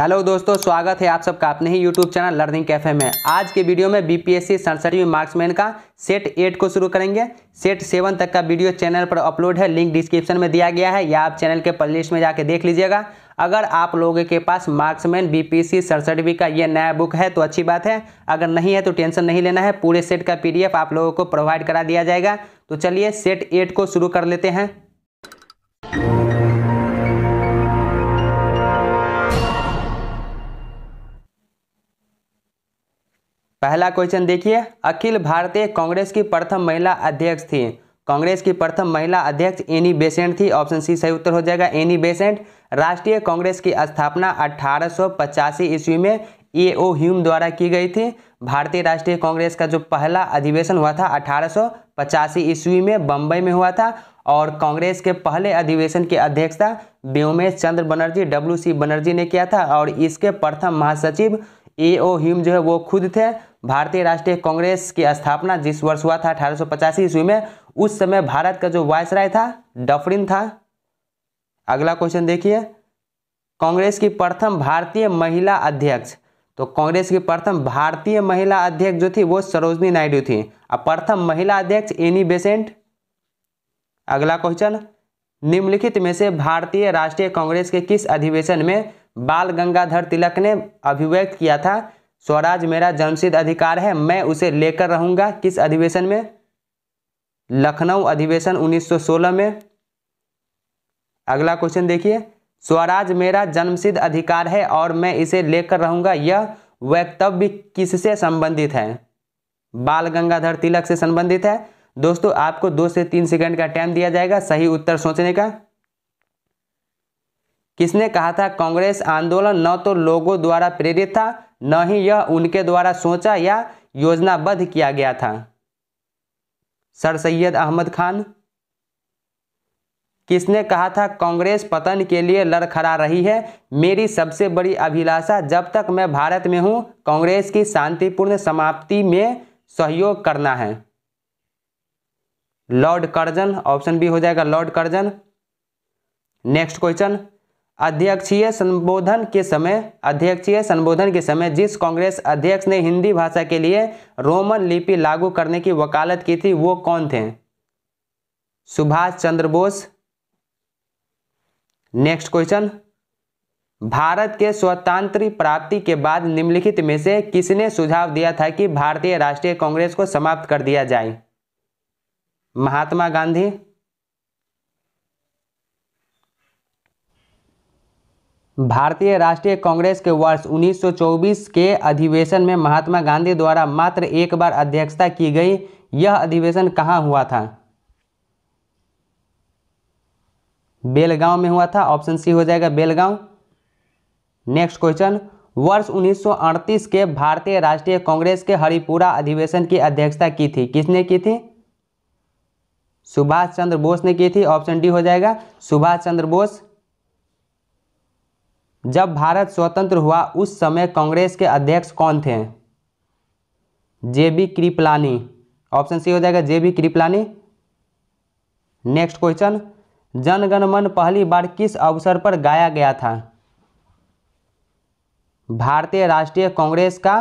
hello दोस्तों स्वागत है आप सबका अपने ही यूट्यूब चैनल लर्निंग कैफे में आज के वीडियो में बीपीएससी सड़सठवीं मार्क्समैन का सेट एट को शुरू करेंगे सेट सेवन तक का वीडियो चैनल पर अपलोड है लिंक डिस्क्रिप्शन में दिया गया है या आप चैनल के प्लेलिस्ट में जाके देख लीजिएगा अगर आप लोगों के पास मार्क्समैन बी पी सी का ये नया बुक है तो अच्छी बात है अगर नहीं है तो टेंशन नहीं लेना है पूरे सेट का पी आप लोगों को प्रोवाइड करा दिया जाएगा तो चलिए सेट एट को शुरू कर लेते हैं पहला क्वेश्चन देखिए अखिल भारतीय कांग्रेस की प्रथम महिला अध्यक्ष थी कांग्रेस की प्रथम महिला अध्यक्ष एनी बेसेंट थी ऑप्शन सी सही उत्तर हो जाएगा एनी बेसेंट राष्ट्रीय कांग्रेस की स्थापना अठारह ईस्वी में ए ओ ह्यूम द्वारा की गई थी भारतीय राष्ट्रीय कांग्रेस का जो पहला अधिवेशन हुआ था अठारह ईस्वी में बम्बई में हुआ था और कांग्रेस के पहले अधिवेशन की अध्यक्षता व्योमेश चंद्र बनर्जी डब्ल्यू सी बनर्जी ने किया था और इसके प्रथम महासचिव ए ओ ह्यूम जो है वो खुद थे भारतीय राष्ट्रीय कांग्रेस की स्थापना जिस वर्ष हुआ था अठारह सौ ईस्वी में उस समय भारत का जो वायसराय था डफरिन था अगला क्वेश्चन देखिए कांग्रेस की प्रथम भारतीय महिला अध्यक्ष तो कांग्रेस की प्रथम भारतीय महिला अध्यक्ष जो थी वो सरोजनी नायडू थी और प्रथम महिला अध्यक्ष एनी बेसेंट अगला क्वेश्चन निम्नलिखित में से भारतीय राष्ट्रीय कांग्रेस के किस अधिवेशन में बाल गंगाधर तिलक ने अभिव्यक्त किया था स्वराज मेरा जन्मसिद्ध अधिकार है मैं उसे लेकर रहूंगा किस अधिवेशन में लखनऊ अधिवेशन 1916 में अगला क्वेश्चन देखिए स्वराज मेरा जन्मसिद्ध अधिकार है और मैं इसे लेकर रहूंगा यह वक्तव्य किससे संबंधित है बाल गंगाधर तिलक से संबंधित है दोस्तों आपको दो से तीन सेकंड का टाइम दिया जाएगा सही उत्तर सोचने का किसने कहा था कांग्रेस आंदोलन न तो लोगों द्वारा प्रेरित था न ही यह उनके द्वारा सोचा या योजनाबद्ध किया गया था सर सैयद अहमद खान किसने कहा था कांग्रेस पतन के लिए लड़खड़ा रही है मेरी सबसे बड़ी अभिलाषा जब तक मैं भारत में हूं कांग्रेस की शांतिपूर्ण समाप्ति में सहयोग करना है लॉर्ड कर्जन ऑप्शन बी हो जाएगा लॉर्ड कर्जन नेक्स्ट क्वेश्चन अध्यक्षीय संबोधन के समय अध्यक्षीय संबोधन के समय जिस कांग्रेस अध्यक्ष ने हिंदी भाषा के लिए रोमन लिपि लागू करने की वकालत की थी वो कौन थे सुभाष चंद्र बोस नेक्स्ट क्वेश्चन भारत के स्वतंत्र प्राप्ति के बाद निम्नलिखित में से किसने सुझाव दिया था कि भारतीय राष्ट्रीय कांग्रेस को समाप्त कर दिया जाए महात्मा गांधी भारतीय राष्ट्रीय कांग्रेस के वर्ष 1924 के अधिवेशन में महात्मा गांधी द्वारा मात्र एक बार अध्यक्षता की गई यह अधिवेशन कहाँ हुआ था बेलगांव में हुआ था ऑप्शन सी हो जाएगा बेलगांव नेक्स्ट क्वेश्चन वर्ष 1938 के भारतीय राष्ट्रीय कांग्रेस के हरिपुरा अधिवेशन की अध्यक्षता की थी किसने की थी सुभाष चंद्र बोस ने की थी ऑप्शन डी हो जाएगा सुभाष चंद्र बोस जब भारत स्वतंत्र हुआ उस समय कांग्रेस के अध्यक्ष कौन थे J B Kripalani option C हो जाएगा J B Kripalani next question Jana Gana Mana पहली बार किस अवसर पर गाया गया था भारतीय राष्ट्रीय कांग्रेस का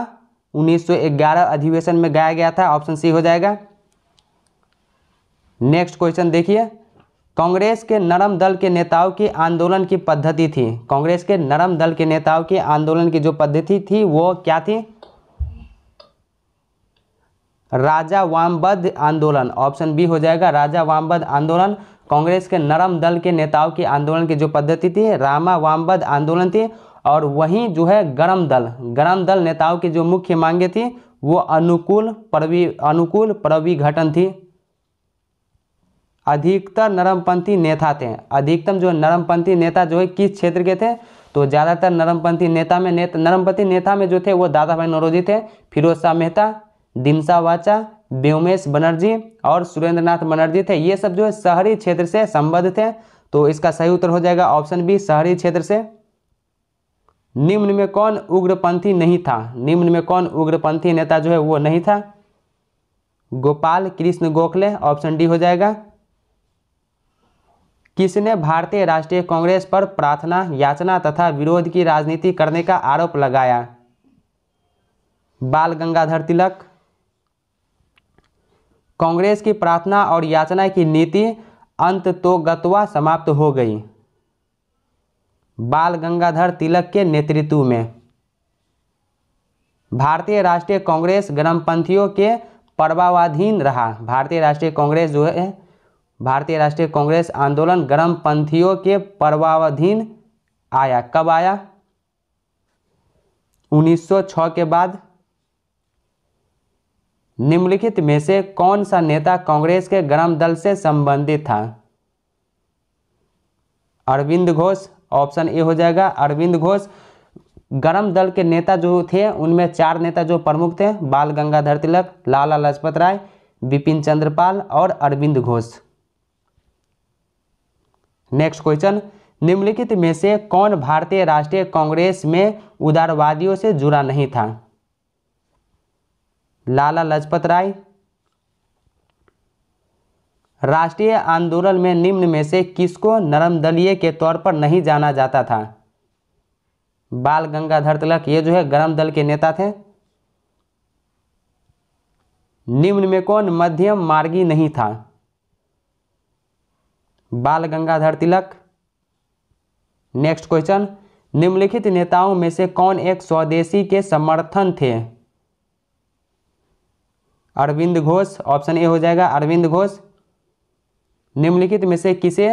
1911 अधिवेशन में गाया गया था ऑप्शन सी हो जाएगा नेक्स्ट क्वेश्चन देखिए कांग्रेस के नरम दल के नेताओं की आंदोलन की पद्धति थी कांग्रेस के नरम दल के नेताओं की आंदोलन की जो पद्धति थी वो क्या थी राजा वामबद्ध आंदोलन ऑप्शन बी हो जाएगा राजा वामबद्ध आंदोलन कांग्रेस के नरम दल के नेताओं की आंदोलन की जो पद्धति थी रामा वामबद्ध आंदोलन थी और वहीं जो है गरम दल गरम दल नेताओं की जो मुख्य मांगे थी वो अनुकूल प्रवि अनुकूल प्रविघटन थी अधिकतर नरमपंथी नेता थे अधिकतम जो नरमपंथी नेता जो है किस क्षेत्र के थे तो ज़्यादातर नरमपंथी नेता में नेता नरमपंथी नेता में जो थे वो दादा भाई नरोजी थे फिरोज शाह मेहता दिमसा वाचा व्योमेश बनर्जी और सुरेंद्र नाथ बनर्जी थे ये सब जो है शहरी क्षेत्र से संबद्ध थे तो इसका सही उत्तर हो जाएगा ऑप्शन बी शहरी क्षेत्र से निम्न में कौन उग्रपंथी नहीं था निम्न में कौन उग्रपंथी नेता जो है वो नहीं था गोपाल कृष्ण गोखले ऑप्शन डी हो जाएगा किसने भारतीय राष्ट्रीय कांग्रेस पर प्रार्थना याचना तथा विरोध की राजनीति करने का आरोप लगाया बाल गंगाधर तिलक कांग्रेस की प्रार्थना और याचना की नीति अंत तो गतवा समाप्त हो गई बाल गंगाधर तिलक के नेतृत्व में भारतीय राष्ट्रीय कांग्रेस गर्मपंथियों के प्रभावाधीन रहा भारतीय राष्ट्रीय कांग्रेस जो है भारतीय राष्ट्रीय कांग्रेस आंदोलन गर्म पंथियों के प्रभावाधीन आया कब आया 1906 के बाद निम्नलिखित में से कौन सा नेता कांग्रेस के गर्म दल से संबंधित था अरविंद घोष ऑप्शन ए हो जाएगा अरविंद घोष गरम दल के नेता जो थे उनमें चार नेता जो प्रमुख थे बाल गंगाधर तिलक लाला लाजपत राय बिपिन चंद्रपाल और अरविंद घोष नेक्स्ट क्वेश्चन निम्नलिखित में से कौन भारतीय राष्ट्रीय कांग्रेस में उदारवादियों से जुड़ा नहीं था लाला लजपत राय राष्ट्रीय आंदोलन में निम्न में से किसको नरम दलीय के तौर पर नहीं जाना जाता था बाल गंगाधर तिलक ये जो है गर्म दल के नेता थे निम्न में कौन मध्यम मार्गी नहीं था बाल गंगाधर तिलक नेक्स्ट क्वेश्चन निम्नलिखित नेताओं में से कौन एक स्वदेशी के समर्थन थे अरविंद घोष ऑप्शन ए हो जाएगा अरविंद घोष निम्नलिखित में से किसे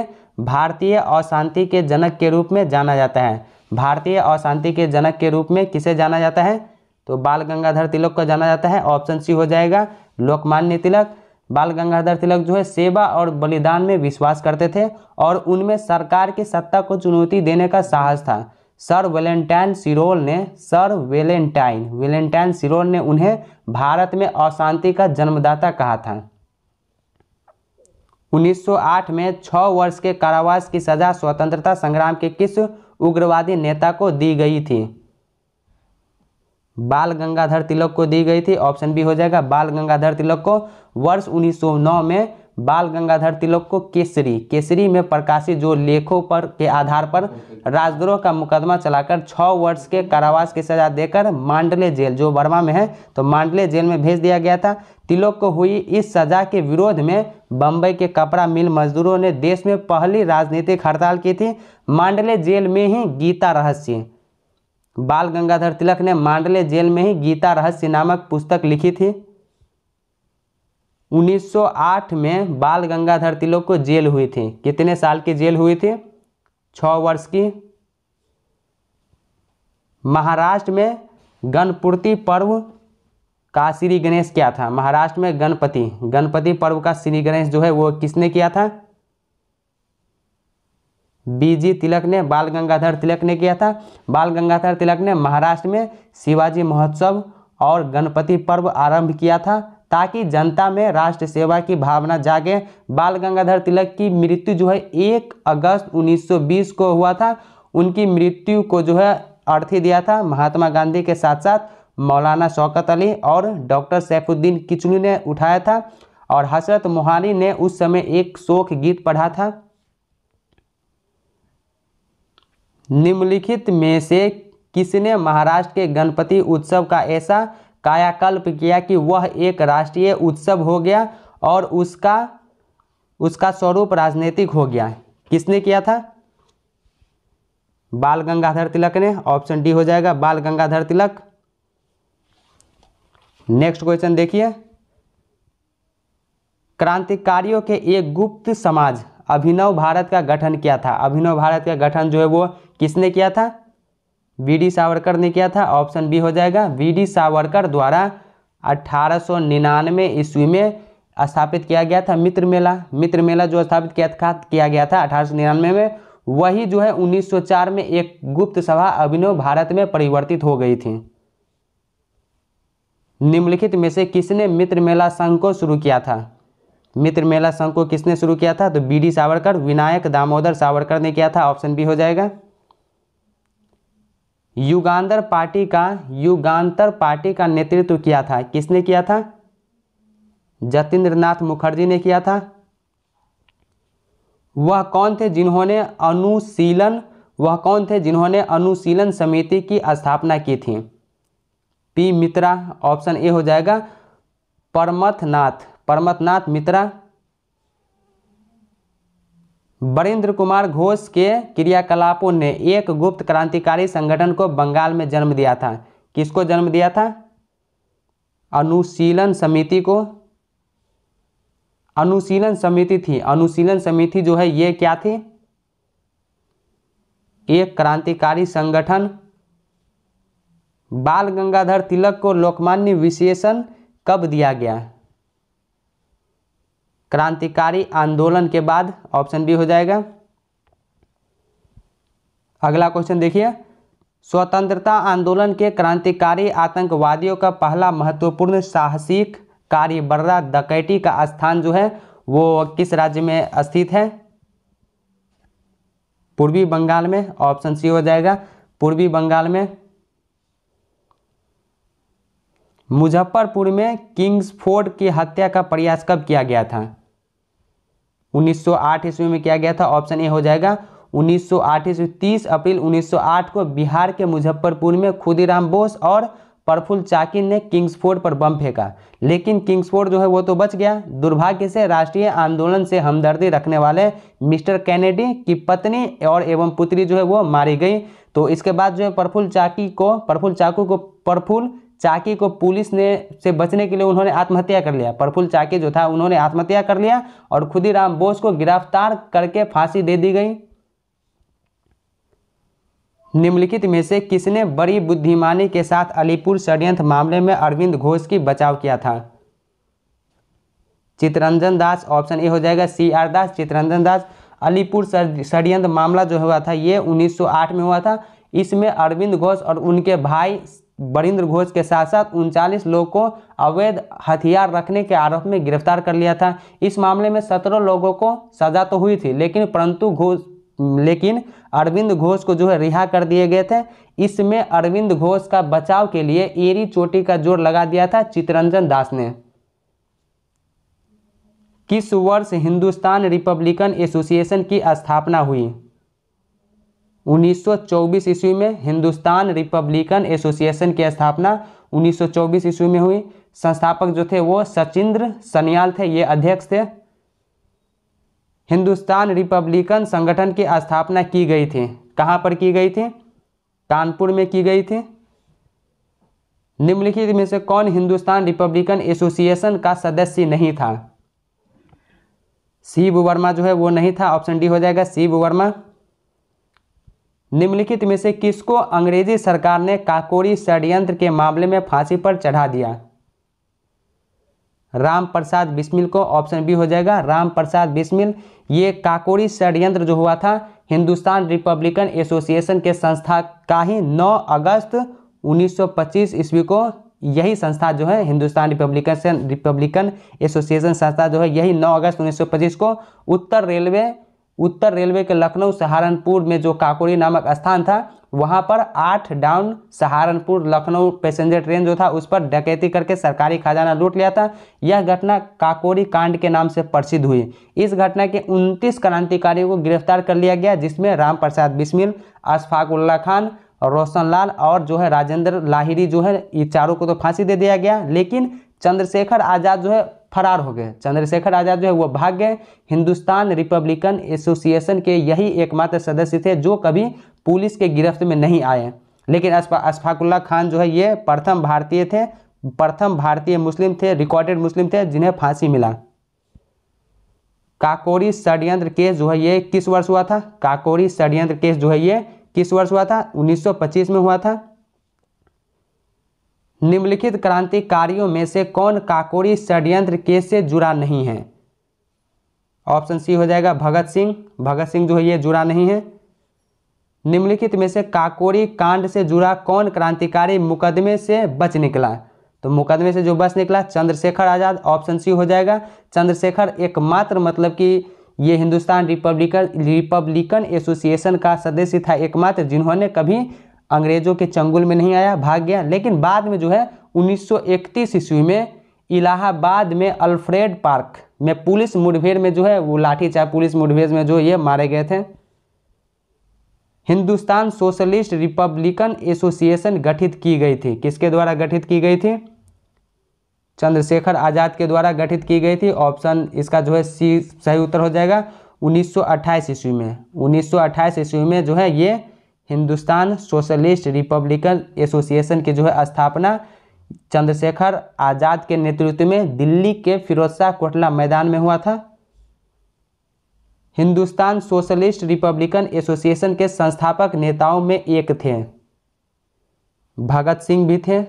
भारतीय अशांति के जनक के रूप में जाना जाता है भारतीय अशांति के जनक के रूप में किसे जाना जाता है तो बाल गंगाधर तिलक को जाना जाता है ऑप्शन सी हो जाएगा लोकमान्य तिलक बाल गंगाधर तिलक जो है सेवा और बलिदान में विश्वास करते थे और उनमें सरकार की सत्ता को चुनौती देने का साहस था सर वेलेंटाइन सिरोल ने सर वेलेंटाइन वेलेंटाइन सिरोल ने उन्हें भारत में अशांति का जन्मदाता कहा था 1908 में छः वर्ष के कारावास की सजा स्वतंत्रता संग्राम के किस उग्रवादी नेता को दी गई थी बाल गंगाधर तिलक को दी गई थी ऑप्शन बी हो जाएगा बाल गंगाधर तिलक को वर्ष 1909 में बाल गंगाधर तिलक को केसरी केसरी में प्रकाशित जो लेखों पर के आधार पर राजद्रोह का मुकदमा चलाकर छः वर्ष के कारावास की सजा देकर मांडले जेल जो बर्मा में है तो मांडले जेल में भेज दिया गया था तिलक को हुई इस सजा के विरोध में बम्बई के कपड़ा मिल मजदूरों ने देश में पहली राजनीतिक हड़ताल की थी मांडले जेल में ही गीता रहस्य बाल गंगाधर तिलक ने मांडले जेल में ही गीता रहस्य नामक पुस्तक लिखी थी 1908 में बाल गंगाधर तिलक को जेल हुई थी कितने साल की जेल हुई थी छः वर्ष की महाराष्ट्र में गणपूर्ति पर्व का श्री गणेश क्या था महाराष्ट्र में गणपति गणपति पर्व का श्री गणेश जो है वो किसने किया था बीजी तिलक ने बाल गंगाधर तिलक ने किया था बाल गंगाधर तिलक ने महाराष्ट्र में शिवाजी महोत्सव और गणपति पर्व आरंभ किया था ताकि जनता में राष्ट्र सेवा की भावना जागे बाल गंगाधर तिलक की मृत्यु जो है एक अगस्त 1920 को हुआ था उनकी मृत्यु को जो है अर्थी दिया था महात्मा गांधी के साथ साथ मौलाना शौकत अली और डॉक्टर सैफुद्दीन किचलू ने उठाया था और हसरत मोहानी ने उस समय एक शोक गीत पढ़ा था निम्नलिखित में से किसने महाराष्ट्र के गणपति उत्सव का ऐसा कायाकल्प किया कि वह एक राष्ट्रीय उत्सव हो गया और उसका उसका स्वरूप राजनीतिक हो गया किसने किया था बाल गंगाधर तिलक ने ऑप्शन डी हो जाएगा बाल गंगाधर तिलक नेक्स्ट क्वेश्चन देखिए क्रांतिकारियों के एक गुप्त समाज अभिनव भारत का गठन किया था अभिनव भारत का गठन जो है वो किसने किया था वी डी सावरकर ने किया था ऑप्शन बी हो जाएगा वी डी सावरकर द्वारा अठारह सौ निन्यानवे ईस्वी में स्थापित किया गया था मित्र मेला मित्र मेला जो स्थापित किया किया गया था अठारह सौ निन्यानवे में वही जो है 1904 में एक गुप्त सभा अभिनव भारत में परिवर्तित हो गई थी निम्नलिखित में से किसने मित्र मेला संघ को शुरू किया था मित्र मेला संघ को किसने शुरू किया था तो बी डी सावरकर विनायक दामोदर सावरकर ने किया था ऑप्शन बी हो जाएगा युगान्तर पार्टी का युगान्तर पार्टी का नेतृत्व किया था किसने किया था जतेंद्र नाथ मुखर्जी ने किया था वह कौन थे जिन्होंने अनुशीलन वह कौन थे जिन्होंने अनुशीलन समिति की स्थापना की थी पी मित्रा ऑप्शन ए हो जाएगा परमथनाथ परमथनाथ मित्रा बरेंद्र कुमार घोष के क्रियाकलापों ने एक गुप्त क्रांतिकारी संगठन को बंगाल में जन्म दिया था किसको जन्म दिया था अनुशीलन समिति को अनुशीलन समिति थी अनुशीलन समिति जो है ये क्या थी एक क्रांतिकारी संगठन बाल गंगाधर तिलक को लोकमान्य विशेषण कब दिया गया क्रांतिकारी आंदोलन के बाद ऑप्शन बी हो जाएगा अगला क्वेश्चन देखिए स्वतंत्रता आंदोलन के क्रांतिकारी आतंकवादियों का पहला महत्वपूर्ण साहसिक कार्य बर्रा दकैटी का स्थान जो है वो किस राज्य में स्थित है पूर्वी बंगाल में ऑप्शन सी हो जाएगा पूर्वी बंगाल में मुजफ्फरपुर में किंग्सफोर्ड की हत्या का प्रयास कब किया गया था 1908 ईस्वी में किया गया था ऑप्शन ए हो जाएगा 1908 ईस्वी 30 अप्रैल 1908 को बिहार के मुजफ्फरपुर में खुदीराम बोस और प्रफुल चाकिन ने किंग्सफोर्ड पर बम फेंका लेकिन किंग्सफोर्ड जो है वो तो बच गया दुर्भाग्य से राष्ट्रीय आंदोलन से हमदर्दी रखने वाले मिस्टर कैनेडी की पत्नी और एवं पुत्री जो है वो मारी गई तो इसके बाद जो है प्रफुल चाकी को प्रफुल चाकू को प्रफुल चाकी को पुलिस ने से बचने के लिए उन्होंने आत्महत्या कर लिया प्रफुल्ल चाकी जो था उन्होंने आत्महत्या कर लिया और खुदीराम बोस को गिरफ्तार करके फांसी दे दी गई निम्नलिखित में से किसने बड़ी बुद्धिमानी के साथ अलीपुर षड्यंत्र मामले में अरविंद घोष की बचाव किया था चित्रंजन दास ऑप्शन ए हो जाएगा सी आर दास चित्रंजन दास अलीपुर षड्यंत्र मामला जो हुआ था ये 1908 में हुआ था इसमें अरविंद घोष और उनके भाई बरिंद्र घोष के साथ साथ उनचालीस लोगों को अवैध हथियार रखने के आरोप में गिरफ्तार कर लिया था इस मामले में सत्रह लोगों को सजा तो हुई थी लेकिन परंतु घोष लेकिन अरविंद घोष को जो है रिहा कर दिए गए थे इसमें अरविंद घोष का बचाव के लिए एरी चोटी का जोर लगा दिया था चितरंजन दास ने किस वर्ष हिंदुस्तान रिपब्लिकन एसोसिएशन की स्थापना हुई 1924 ईस्वी में हिंदुस्तान रिपब्लिकन एसोसिएशन की स्थापना 1924 ईस्वी में हुई संस्थापक जो थे वो सचिंद्र सनियाल थे ये अध्यक्ष थे हिंदुस्तान रिपब्लिकन संगठन की स्थापना की गई थी कहाँ पर की गई थी कानपुर में की गई थी निम्नलिखित में से कौन हिंदुस्तान रिपब्लिकन एसोसिएशन का सदस्य नहीं था शिव वर्मा जो है वो नहीं था ऑप्शन डी हो जाएगा शिव वर्मा निम्नलिखित में से किसको अंग्रेजी सरकार ने काकोरी षड्यंत्र के मामले में फांसी पर चढ़ा दिया राम प्रसाद बिस्मिल को ऑप्शन बी हो जाएगा राम प्रसाद बिस्मिल ये काकोरी षड्यंत्र जो हुआ था हिंदुस्तान रिपब्लिकन एसोसिएशन के संस्था का ही 9 अगस्त 1925 ईस्वी को यही संस्था जो है हिंदुस्तान रिपब्लिकन रिपब्लिकन एसोसिएशन संस्था जो है यही 9 अगस्त 1925 को उत्तर रेलवे उत्तर रेलवे के लखनऊ सहारनपुर में जो काकोरी नामक स्थान था वहाँ पर आठ down Saharanpur Lucknow passenger train जो था उस पर डकैती करके सरकारी खजाना लूट लिया था यह घटना काकोरी कांड के नाम से प्रसिद्ध हुई इस घटना के 29 क्रांतिकारियों को गिरफ्तार कर लिया गया जिसमें राम प्रसाद बिस्मिल अशफाकुल्ला खान रोशन लाल और जो है राजेंद्र लाहिरी जो है ये चारों को तो फांसी दे दिया गया लेकिन चंद्रशेखर आज़ाद जो है फरार हो गए चंद्रशेखर आजाद जो है वो भाग गए हिंदुस्तान रिपब्लिकन एसोसिएशन के यही एकमात्र सदस्य थे जो कभी पुलिस के गिरफ्त में नहीं आए लेकिन अशफाकुल्ला खान जो है ये प्रथम भारतीय थे प्रथम भारतीय मुस्लिम थे रिकॉर्डेड मुस्लिम थे जिन्हें फांसी मिला काकोरी षडयंत्र केस जो है ये किस वर्ष हुआ था काकोरी षडयंत्र केस जो है ये किस वर्ष हुआ था 1925 में हुआ था निम्नलिखित क्रांतिकारियों में से कौन काकोरी षड्यंत्र के से जुड़ा नहीं है ऑप्शन सी हो जाएगा भगत सिंह भगत सिंह जो है ये जुड़ा नहीं है निम्नलिखित में से काकोरी कांड से जुड़ा कौन क्रांतिकारी मुकदमे से बच निकला तो मुकदमे से जो बच निकला चंद्रशेखर आज़ाद ऑप्शन सी हो जाएगा चंद्रशेखर एकमात्र मतलब कि ये हिंदुस्तान रिपब्लिकन रिपब्लिकन एसोसिएशन का सदस्य था एकमात्र जिन्होंने कभी अंग्रेज़ों के चंगुल में नहीं आया भाग गया लेकिन बाद में जो है 1931 ईस्वी में इलाहाबाद में अल्फ्रेड पार्क में पुलिस मुठभेड़ में जो है वो लाठी चाहे पुलिस मुठभेड़ में जो ये मारे गए थे हिंदुस्तान सोशलिस्ट रिपब्लिकन एसोसिएशन गठित की गई थी किसके द्वारा गठित की गई थी चंद्रशेखर आज़ाद के द्वारा गठित की गई थी ऑप्शन इसका जो है सी सही उत्तर हो जाएगा 1928 ईस्वी में 1928 ईस्वी में जो है ये हिंदुस्तान सोशलिस्ट रिपब्लिकन एसोसिएशन की जो है स्थापना चंद्रशेखर आज़ाद के नेतृत्व में दिल्ली के फिरोज शाह कोटला मैदान में हुआ था हिंदुस्तान सोशलिस्ट रिपब्लिकन एसोसिएशन के संस्थापक नेताओं में एक थे भगत सिंह भी थे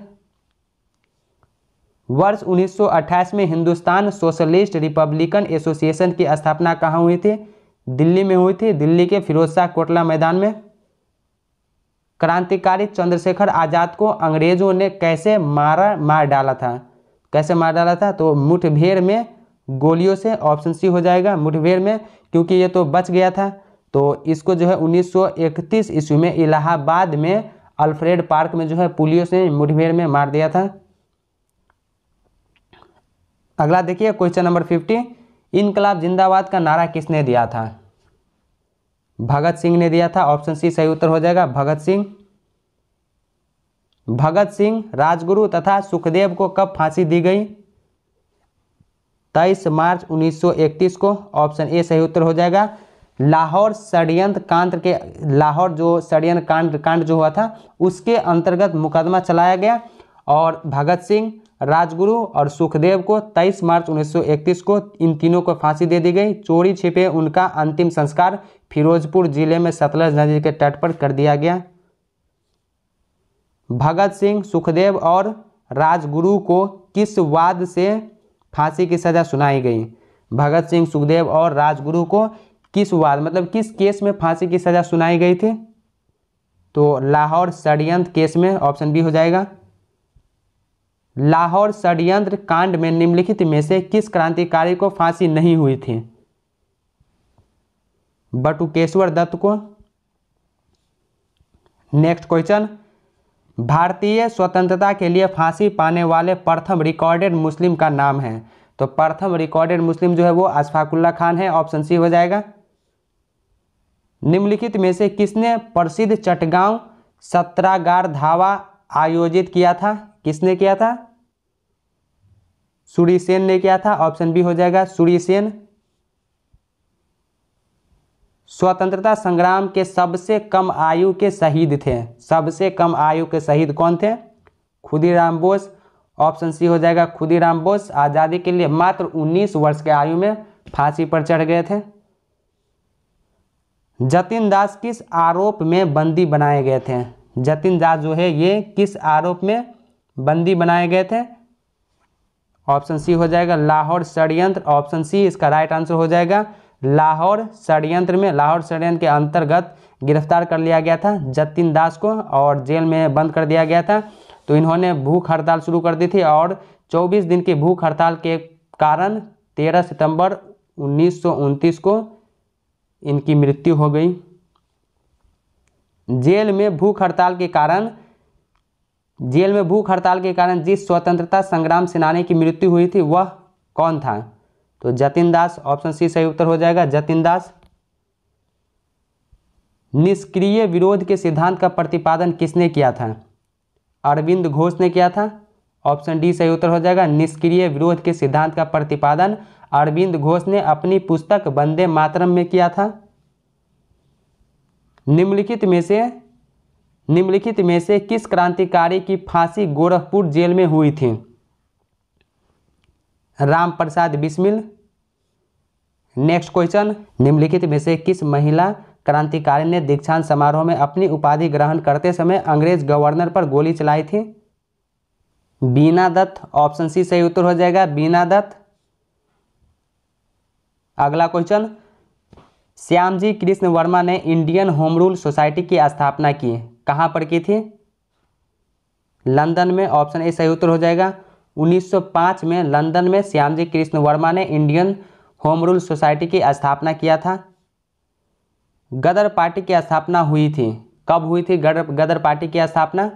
वर्ष 1928 में हिंदुस्तान सोशलिस्ट रिपब्लिकन एसोसिएशन की स्थापना कहाँ हुई थी दिल्ली में हुई थी दिल्ली के फिरोज शाह कोटला मैदान में क्रांतिकारी चंद्रशेखर आज़ाद को अंग्रेजों ने कैसे मारा मार डाला था कैसे मार डाला था तो मुठभेड़ में गोलियों से ऑप्शन सी हो जाएगा मुठभेड़ में क्योंकि ये तो बच गया था तो इसको जो है 1931 ईस्वी में इलाहाबाद में अल्फ्रेड पार्क में जो है पुलियो से मुठभेड़ में मार दिया था अगला देखिए क्वेश्चन नंबर फिफ्टी इनकलाब जिंदाबाद का नारा किसने दिया था भगत सिंह ने दिया था ऑप्शन सी सही उत्तर हो जाएगा भगत सिंह भगत सिंह राजगुरु तथा सुखदेव को कब फांसी दी गई 23 मार्च 1931 को ऑप्शन ए सही उत्तर हो जाएगा लाहौर षडयंत्र कांड के लाहौर जो षडयंत्र कांड कांड जो हुआ था उसके अंतर्गत मुकदमा चलाया गया और भगत सिंह राजगुरु और सुखदेव को 23 मार्च 1931 को इन तीनों को फांसी दे दी गई चोरी छिपे उनका अंतिम संस्कार फिरोजपुर जिले में सतलज नदी के तट पर कर दिया गया भगत सिंह सुखदेव और राजगुरु को किस वाद से फांसी की सज़ा सुनाई गई भगत सिंह सुखदेव और राजगुरु को किस वाद मतलब किस केस में फांसी की सज़ा सुनाई गई थी तो लाहौर षडयंत्र केस में ऑप्शन बी हो जाएगा लाहौर षडयंत्र कांड में निम्नलिखित में से किस क्रांतिकारी को फांसी नहीं हुई थी बटुकेश्वर दत्त को नेक्स्ट क्वेश्चन भारतीय स्वतंत्रता के लिए फांसी पाने वाले प्रथम रिकॉर्डेड मुस्लिम का नाम है तो प्रथम रिकॉर्डेड मुस्लिम जो है वो अशफाकुल्ला खान है ऑप्शन सी हो जाएगा निम्नलिखित में से किसने प्रसिद्ध चटगांव सत्रागार धावा आयोजित किया था किसने किया था सेन ने किया था ऑप्शन बी हो जाएगा सेन स्वतंत्रता संग्राम के सबसे कम आयु के शहीद थे सबसे कम आयु के शहीद कौन थे खुदीराम बोस ऑप्शन सी हो जाएगा खुदीराम बोस आज़ादी के लिए मात्र 19 वर्ष के आयु में फांसी पर चढ़ गए थे जतिन दास किस आरोप में बंदी बनाए गए थे जतिन दास जो है ये किस आरोप में बंदी बनाए गए थे ऑप्शन सी हो जाएगा लाहौर षडयंत्र ऑप्शन सी इसका राइट आंसर हो जाएगा लाहौर षड्यंत्र में लाहौर षड्यंत्र के अंतर्गत गिरफ्तार कर लिया गया था जतिन दास को और जेल में बंद कर दिया गया था तो इन्होंने भूख हड़ताल शुरू कर दी थी और 24 दिन की भूख हड़ताल के कारण 13 सितंबर उन्नीस को इनकी मृत्यु हो गई जेल में भूख हड़ताल के कारण जेल में भूख हड़ताल के कारण जिस स्वतंत्रता संग्राम सेनानी की मृत्यु हुई थी वह कौन था तो जतिन दास ऑप्शन सी सही उत्तर हो जाएगा जतिन दास निष्क्रिय विरोध के सिद्धांत का प्रतिपादन किसने किया था अरविंद घोष ने किया था ऑप्शन डी सही उत्तर हो जाएगा निष्क्रिय विरोध के सिद्धांत का प्रतिपादन अरविंद घोष ने अपनी पुस्तक वंदे मातरम में किया था निम्नलिखित में से निम्नलिखित में से किस क्रांतिकारी की फांसी गोरखपुर जेल में हुई थी राम प्रसाद बिस्मिल नेक्स्ट क्वेश्चन निम्नलिखित में से किस महिला क्रांतिकारी ने दीक्षांत समारोह में अपनी उपाधि ग्रहण करते समय अंग्रेज गवर्नर पर गोली चलाई थी बीना दत्त ऑप्शन सी सही उत्तर हो जाएगा बीना दत्त अगला क्वेश्चन श्यामजी कृष्ण वर्मा ने इंडियन होम रूल सोसाइटी की स्थापना की कहां पर की थी लंदन में ऑप्शन ए सही उत्तर हो जाएगा 1905 में लंदन में श्यामजी कृष्ण वर्मा ने इंडियन होम रूल सोसाइटी की स्थापना किया था गदर पार्टी की स्थापना हुई थी कब हुई थी गदर गदर पार्टी की स्थापना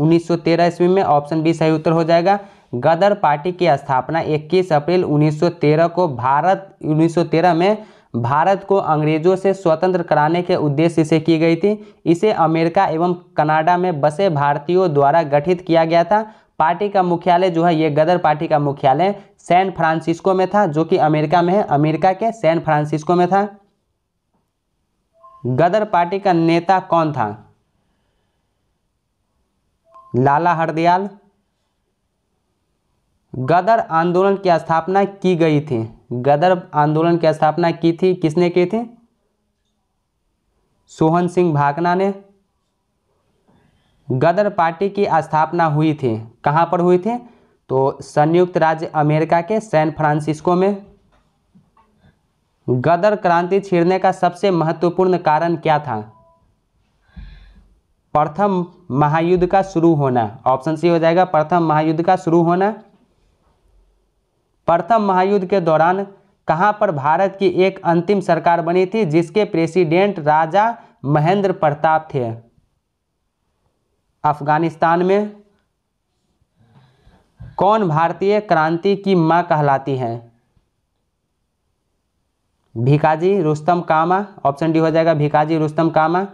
1913 ईस्वी में ऑप्शन बी सही उत्तर हो जाएगा गदर पार्टी की स्थापना 21 अप्रैल 1913 को भारत 1913 में भारत को अंग्रेजों से स्वतंत्र कराने के उद्देश्य से की गई थी इसे अमेरिका एवं कनाडा में बसे भारतीयों द्वारा गठित किया गया था पार्टी का मुख्यालय जो है ये गदर पार्टी का मुख्यालय सैन फ्रांसिस्को में था जो कि अमेरिका में है अमेरिका के सैन फ्रांसिस्को में था गदर पार्टी का नेता कौन था लाला हरदयाल गदर आंदोलन की स्थापना की गई थी गदर आंदोलन की स्थापना की थी किसने की थी सोहन सिंह भाकना ने गदर पार्टी की स्थापना हुई थी कहाँ पर हुई थी तो संयुक्त राज्य अमेरिका के सैन फ्रांसिस्को में गदर क्रांति छिड़ने का सबसे महत्वपूर्ण कारण क्या था प्रथम महायुद्ध का शुरू होना ऑप्शन सी हो जाएगा प्रथम महायुद्ध का शुरू होना प्रथम महायुद्ध के दौरान कहाँ पर भारत की एक अंतिम सरकार बनी थी जिसके प्रेसिडेंट राजा महेंद्र प्रताप थे अफगानिस्तान में कौन भारतीय क्रांति की मां कहलाती हैं भिकाजी रुस्तम कामा ऑप्शन डी हो जाएगा भिकाजी रुस्तम कामा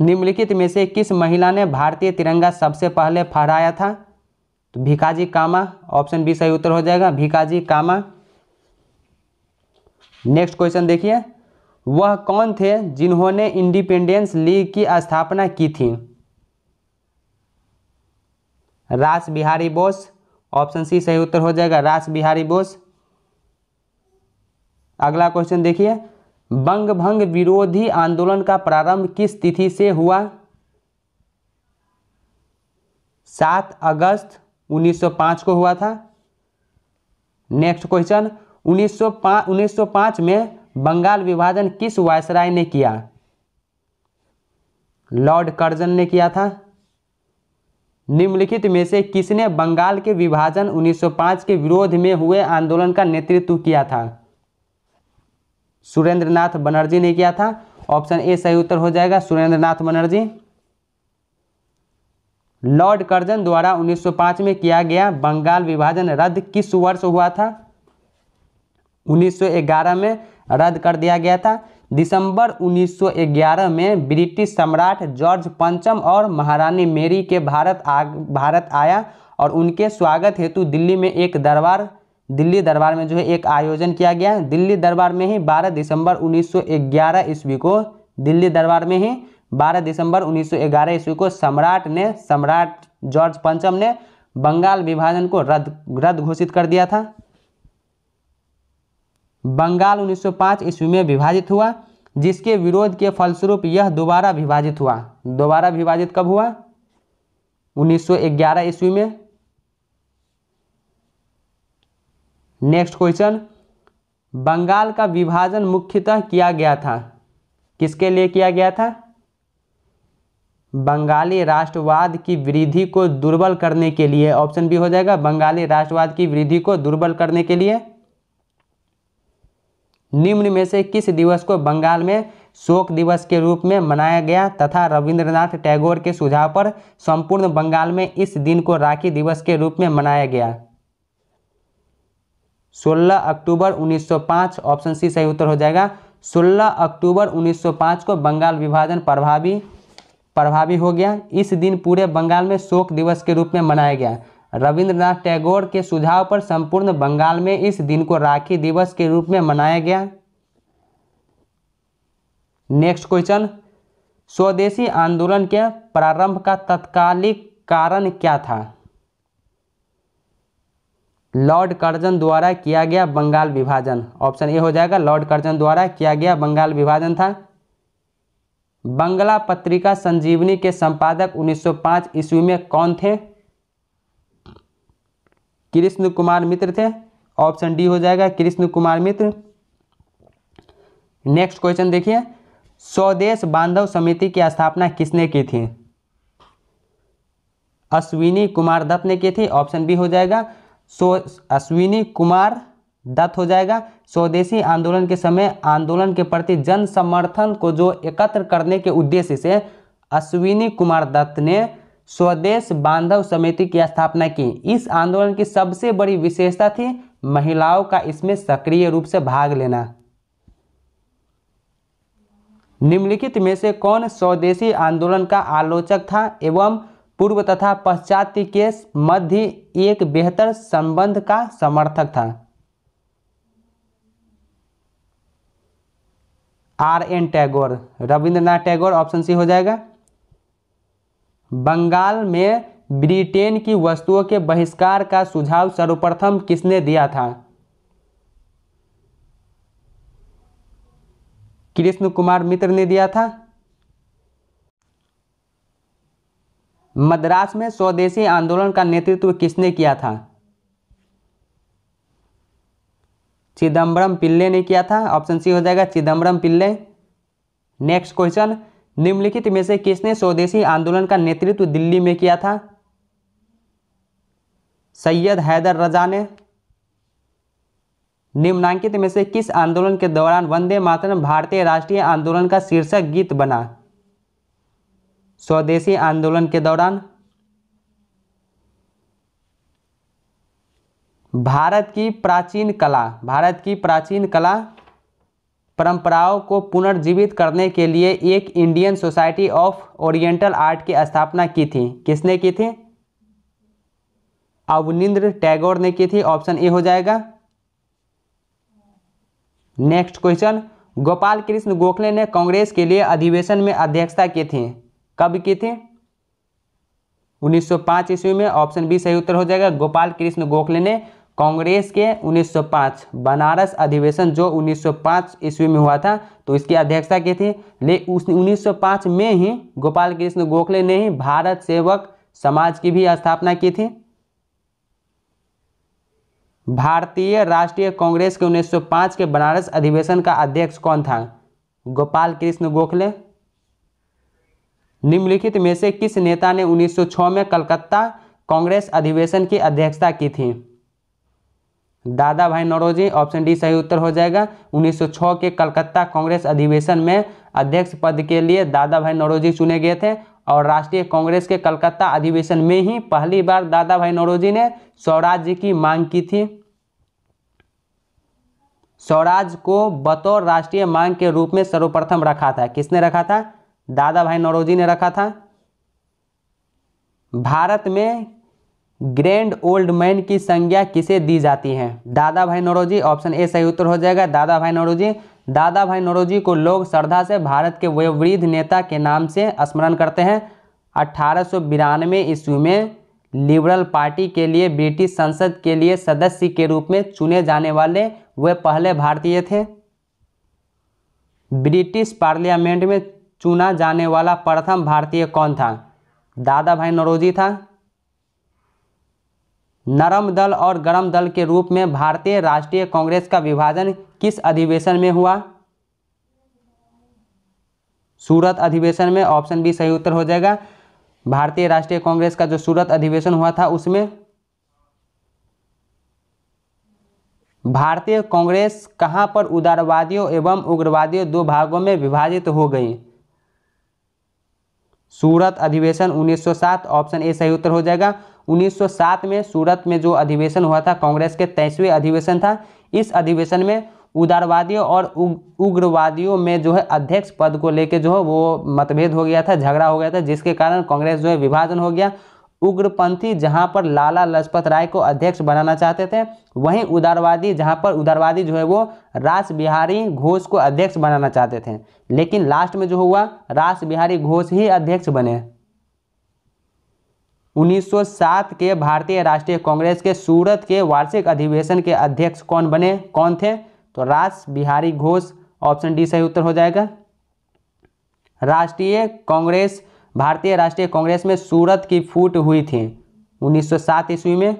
निम्नलिखित में से किस महिला ने भारतीय तिरंगा सबसे पहले फहराया था तो भिकाजी कामा ऑप्शन बी सही उत्तर हो जाएगा भिकाजी कामा नेक्स्ट क्वेश्चन देखिए वह कौन थे जिन्होंने इंडिपेंडेंस लीग की स्थापना की थी रास बिहारी बोस ऑप्शन सी सही उत्तर हो जाएगा रास बिहारी बोस अगला क्वेश्चन देखिए बंग भंग विरोधी आंदोलन का प्रारंभ किस तिथि से हुआ सात अगस्त 1905 को हुआ था नेक्स्ट क्वेश्चन 1905 में बंगाल विभाजन किस वायसराय ने किया लॉर्ड कर्जन ने किया था निम्नलिखित में से किसने बंगाल के विभाजन 1905 के विरोध में हुए आंदोलन का नेतृत्व किया था सुरेंद्रनाथ बनर्जी ने किया था ऑप्शन ए सही उत्तर हो जाएगा सुरेंद्रनाथ बनर्जी लॉर्ड कर्जन द्वारा 1905 में किया गया बंगाल विभाजन रद्द किस वर्ष हुआ था 1911 में रद्द कर दिया गया था दिसंबर 1911 में ब्रिटिश सम्राट जॉर्ज पंचम और महारानी मेरी के भारत आ भारत आया और उनके स्वागत हेतु दिल्ली में एक दरबार दिल्ली दरबार में जो है एक आयोजन किया गया दिल्ली दरबार में ही 12 दिसंबर 1911 ईस्वी को दिल्ली दरबार में ही 12 दिसंबर 1911 ईस्वी को सम्राट ने सम्राट जॉर्ज पंचम ने बंगाल विभाजन को रद्द रद्द घोषित कर दिया था बंगाल 1905 ईस्वी में विभाजित हुआ जिसके विरोध के फलस्वरूप यह दोबारा विभाजित हुआ दोबारा विभाजित कब हुआ 1911 ईस्वी में नेक्स्ट क्वेश्चन बंगाल का विभाजन मुख्यतः किया गया था किसके लिए किया गया था बंगाली राष्ट्रवाद की वृद्धि को दुर्बल करने के लिए ऑप्शन बी हो जाएगा बंगाली राष्ट्रवाद की वृद्धि को दुर्बल करने के लिए निम्न में से किस दिवस को बंगाल में शोक दिवस के रूप में मनाया गया तथा रविंद्रनाथ टैगोर के सुझाव पर संपूर्ण बंगाल में इस दिन को राखी दिवस के रूप में मनाया गया 16 अक्टूबर 1905 ऑप्शन सी सही उत्तर हो जाएगा 16 अक्टूबर 1905 को बंगाल विभाजन प्रभावी प्रभावी हो गया इस दिन पूरे बंगाल में शोक दिवस के रूप में मनाया गया रविंद्रनाथ टैगोर के सुझाव पर संपूर्ण बंगाल में इस दिन को राखी दिवस के रूप में मनाया गया नेक्स्ट क्वेश्चन स्वदेशी आंदोलन के प्रारंभ का तत्कालिक कारण क्या था लॉर्ड कर्जन द्वारा किया गया बंगाल विभाजन ऑप्शन ए हो जाएगा लॉर्ड कर्जन द्वारा किया गया बंगाल विभाजन था बंगला पत्रिका संजीवनी के संपादक 1905 ईस्वी में कौन थे कृष्ण कुमार मित्र थे ऑप्शन डी हो जाएगा कृष्ण कुमार मित्र नेक्स्ट क्वेश्चन देखिए स्वदेश बांधव समिति की स्थापना किसने की थी अश्विनी कुमार दत्त ने की थी ऑप्शन बी हो जाएगा सो अश्विनी कुमार दत्त हो जाएगा स्वदेशी आंदोलन के समय आंदोलन के प्रति जन समर्थन को जो एकत्र करने के उद्देश्य से अश्विनी कुमार दत्त ने स्वदेश बांधव समिति की स्थापना की इस आंदोलन की सबसे बड़ी विशेषता थी महिलाओं का इसमें सक्रिय रूप से भाग लेना निम्नलिखित में से कौन स्वदेशी आंदोलन का आलोचक था एवं पूर्व तथा पश्चात के मध्य एक बेहतर संबंध का समर्थक था R N Tagore Rabindranath Tagore option C हो जाएगा बंगाल में ब्रिटेन की वस्तुओं के बहिष्कार का सुझाव सर्वप्रथम किसने दिया था कृष्ण कुमार मित्र ने दिया था मद्रास में स्वदेशी आंदोलन का नेतृत्व किसने किया था चिदंबरम पिल्ले ने किया था ऑप्शन सी हो जाएगा चिदम्बरम पिल्ले नेक्स्ट क्वेश्चन निम्नलिखित में से किसने स्वदेशी आंदोलन का नेतृत्व दिल्ली में किया था सैयद हैदर रजा ने निम्नांकित में से किस आंदोलन के दौरान वंदे मातरम भारतीय राष्ट्रीय आंदोलन का शीर्षक गीत बना स्वदेशी आंदोलन के दौरान भारत की प्राचीन कला भारत की प्राचीन कला परंपराओं को पुनर्जीवित करने के लिए एक Indian society of oriental art की स्थापना की थी किसने की थी अवनिंद्र टैगोर ने की थी ऑप्शन ए हो जाएगा नेक्स्ट क्वेश्चन गोपाल कृष्ण गोखले ने कांग्रेस के लिए अधिवेशन में अध्यक्षता की थी कब की थी 1905 ईस्वी में ऑप्शन बी सही उत्तर हो जाएगा गोपाल कृष्ण गोखले ने कांग्रेस के 1905 बनारस अधिवेशन जो 1905 ईस्वी में हुआ था तो इसकी अध्यक्षता की थी ले उस 1905 में ही गोपाल कृष्ण गोखले ने ही भारत सेवक समाज की भी स्थापना की थी भारतीय राष्ट्रीय कांग्रेस के 1905 के बनारस अधिवेशन का अध्यक्ष कौन था गोपाल कृष्ण गोखले निम्नलिखित में से किस नेता ने 1906 में कलकत्ता कांग्रेस अधिवेशन की अध्यक्षता की थी दादा भाई नरोजी ऑप्शन डी सही उत्तर हो जाएगा 1906 के कलकत्ता कांग्रेस अधिवेशन में अध्यक्ष पद के लिए दादा भाई नरोजी चुने गए थे और राष्ट्रीय कांग्रेस के कलकत्ता अधिवेशन में ही पहली बार दादा भाई नरोजी ने स्वराज्य की मांग की थी स्वराज को बतौर राष्ट्रीय मांग के रूप में सर्वप्रथम रखा था किसने रखा था दादा भाई नरोजी ने रखा था भारत में ग्रैंड ओल्ड मैन की संज्ञा किसे दी जाती है दादा भाई नौरोजी ऑप्शन ए सही उत्तर हो जाएगा दादा भाई नौरोजी दादा भाई नौरोजी को लोग श्रद्धा से भारत के वयोवृद्ध नेता के नाम से स्मरण करते हैं अठारह सौ बिरानवे ईस्वी में लिबरल पार्टी के लिए ब्रिटिश संसद के लिए सदस्य के रूप में चुने जाने वाले वे पहले भारतीय थे ब्रिटिश पार्लियामेंट में चुना जाने वाला प्रथम भारतीय कौन था दादा भाई नौरोजी था नरम दल और गरम दल के रूप में भारतीय राष्ट्रीय कांग्रेस का विभाजन किस अधिवेशन में हुआ सूरत अधिवेशन में ऑप्शन बी सही उत्तर हो जाएगा भारतीय राष्ट्रीय कांग्रेस का जो सूरत अधिवेशन हुआ था उसमें भारतीय कांग्रेस कहां पर उदारवादियों एवं उग्रवादियों दो भागों में विभाजित हो गई सूरत अधिवेशन 1907 ऑप्शन ए सही उत्तर हो जाएगा 1907 में सूरत में जो अधिवेशन हुआ था कांग्रेस के तेईसवें अधिवेशन था इस अधिवेशन में उदारवादियों और उग्रवादियों में जो है अध्यक्ष पद को लेके जो है वो मतभेद हो गया था झगड़ा हो गया था जिसके कारण कांग्रेस जो है विभाजन हो गया उग्रपंथी जहां पर लाला लजपत राय को अध्यक्ष बनाना चाहते थे वहीं उदारवादी जहां पर उदारवादी जो है वो रास बिहारी घोष को अध्यक्ष बनाना चाहते थे लेकिन लास्ट में जो हुआ रास बिहारी घोष ही अध्यक्ष बने 1907 के भारतीय राष्ट्रीय कांग्रेस के सूरत के वार्षिक अधिवेशन के अध्यक्ष कौन बने कौन थे तो रास बिहारी घोष ऑप्शन डी सही उत्तर हो जाएगा राष्ट्रीय कांग्रेस भारतीय राष्ट्रीय कांग्रेस में सूरत की फूट हुई थी 1907 ईस्वी में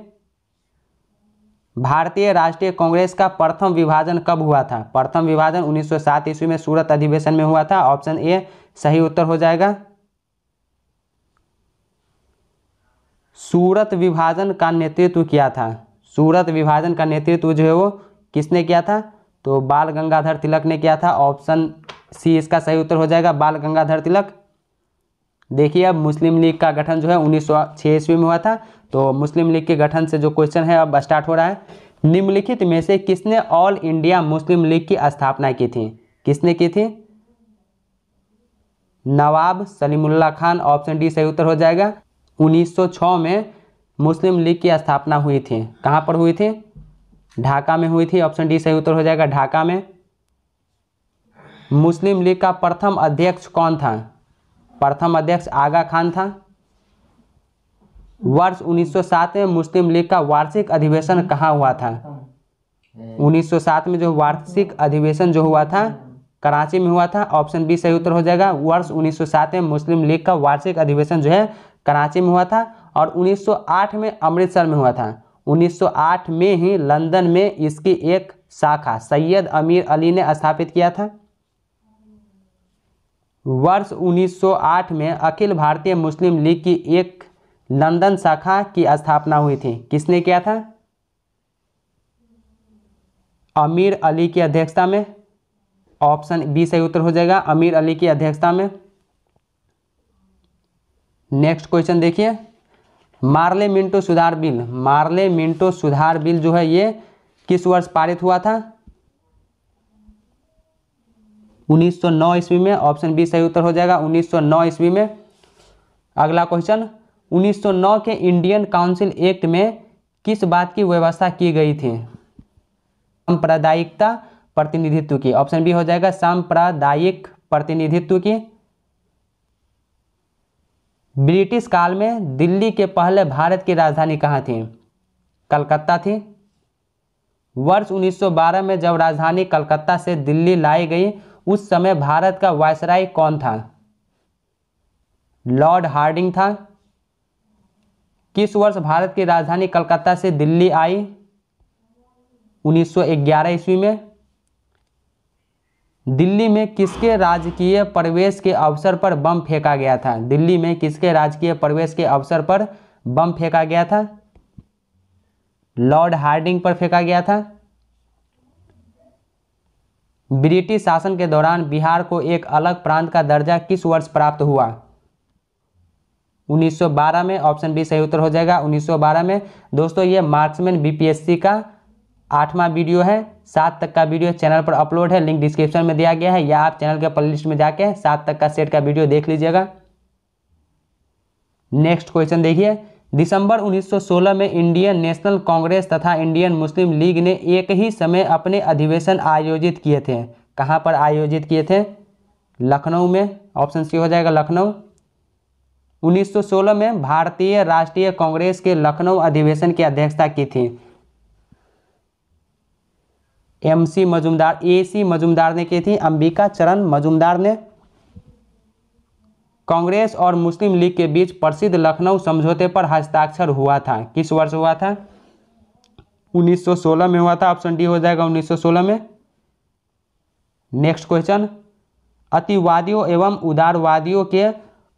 भारतीय राष्ट्रीय कांग्रेस का प्रथम विभाजन कब हुआ था प्रथम विभाजन 1907 ईस्वी में सूरत अधिवेशन में हुआ था ऑप्शन ए सही उत्तर हो जाएगा सूरत विभाजन का नेतृत्व किया था सूरत विभाजन का नेतृत्व जो है वो किसने किया था तो बाल गंगाधर तिलक ने किया था ऑप्शन सी इसका सही उत्तर हो जाएगा बाल गंगाधर तिलक देखिए अब मुस्लिम लीग का गठन जो है उन्नीस सौ ईस्वी में हुआ था तो मुस्लिम लीग के गठन से जो क्वेश्चन है अब स्टार्ट हो रहा है निम्नलिखित में से किसने ऑल इंडिया मुस्लिम लीग की स्थापना की थी किसने की थी नवाब सलीमुल्ला खान ऑप्शन डी सही उत्तर हो जाएगा 1906 में मुस्लिम लीग की स्थापना हुई थी कहाँ पर हुई थी ढाका में हुई थी ऑप्शन डी सही उत्तर हो जाएगा ढाका में मुस्लिम लीग का प्रथम अध्यक्ष कौन था प्रथम अध्यक्ष आगा खान था वर्ष 1907 में मुस्लिम लीग का वार्षिक अधिवेशन कहाँ हुआ था 1907 में जो वार्षिक अधिवेशन जो हुआ था कराची में हुआ था ऑप्शन बी सही उत्तर हो जाएगा वर्ष 1907 में मुस्लिम लीग का वार्षिक अधिवेशन जो है कराची में हुआ था और 1908 में अमृतसर में हुआ था 1908 में ही लंदन में इसकी एक शाखा सैयद अमीर अली ने स्थापित किया था वर्ष 1908 में अखिल भारतीय मुस्लिम लीग की एक लंदन शाखा की स्थापना हुई थी किसने किया था अमीर अली की अध्यक्षता में ऑप्शन बी सही उत्तर हो जाएगा अमीर अली की अध्यक्षता में नेक्स्ट क्वेश्चन देखिए मार्ले मिंटो सुधार बिल मार्ले मिंटो सुधार बिल जो है ये किस वर्ष पारित हुआ था 1909 ईस्वी में ऑप्शन बी सही उत्तर हो जाएगा 1909 ईस्वी में अगला क्वेश्चन 1909 के इंडियन काउंसिल एक्ट में किस बात की व्यवस्था की गई थी सांप्रदायिकता प्रतिनिधित्व की ऑप्शन बी हो जाएगा सांप्रदायिक प्रतिनिधित्व की ब्रिटिश काल में दिल्ली के पहले भारत की राजधानी कहाँ थी कलकत्ता थी वर्ष 1912 में जब राजधानी कलकत्ता से दिल्ली लाई गई उस समय भारत का वायसराय कौन था लॉर्ड हार्डिंग था किस वर्ष भारत की राजधानी कलकत्ता से दिल्ली आई 1911 ईस्वी में दिल्ली में किसके राजकीय प्रवेश के अवसर पर बम फेंका गया था दिल्ली में किसके राजकीय प्रवेश के अवसर पर बम फेंका गया था लॉर्ड हार्डिंग पर फेंका गया था ब्रिटिश शासन के दौरान बिहार को एक अलग प्रांत का दर्जा किस वर्ष प्राप्त हुआ 1912 में ऑप्शन बी सही उत्तर हो जाएगा 1912 में दोस्तों ये मार्क्समैन बीपीएससी का आठवां वीडियो है सात तक का वीडियो चैनल पर अपलोड है लिंक डिस्क्रिप्शन में दिया गया है या आप चैनल के प्लेलिस्ट में जाके सात तक का सेट का वीडियो देख लीजिएगा नेक्स्ट क्वेश्चन देखिए दिसंबर 1916 में इंडियन नेशनल कांग्रेस तथा इंडियन मुस्लिम लीग ने एक ही समय अपने अधिवेशन आयोजित किए थे कहाँ पर आयोजित किए थे लखनऊ में ऑप्शन सी हो जाएगा लखनऊ 1916 में भारतीय राष्ट्रीय कांग्रेस के लखनऊ अधिवेशन की अध्यक्षता की थी एमसी मजुमदार एसी मजुमदार ने की थी अंबिका चरण मजुमदार ने कांग्रेस और मुस्लिम लीग के बीच प्रसिद्ध लखनऊ समझौते पर हस्ताक्षर हुआ था किस वर्ष हुआ था 1916 में हुआ था ऑप्शन डी हो जाएगा 1916 में नेक्स्ट क्वेश्चन अतिवादियों एवं उदारवादियों के